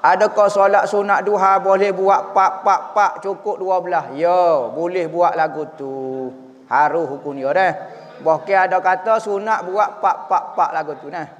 Adakah solat sunat duha boleh buat pak pak pak cukup dua belah? Ya, boleh buat lagu tu. Haru hukum dia dah. Bahkan ada kata sunat buat pak pak pak lagu tu dah.